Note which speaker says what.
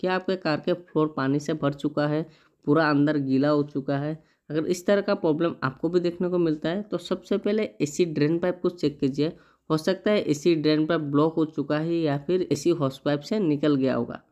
Speaker 1: क्या आपके कार के फ्लोर पानी से भर चुका है पूरा अंदर गीला हो चुका है अगर इस तरह का प्रॉब्लम आपको भी देखने को मिलता है तो सबसे पहले एसी ड्रेन पाइप को चेक कीजिए हो सकता है एसी ड्रेन पाइप ब्लॉक हो चुका है या फिर एसी हॉस पाइप से निकल गया होगा